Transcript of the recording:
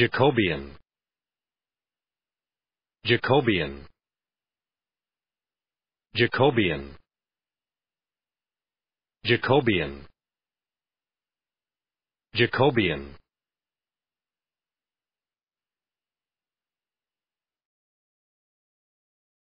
Jacobian Jacobian Jacobian Jacobian Jacobian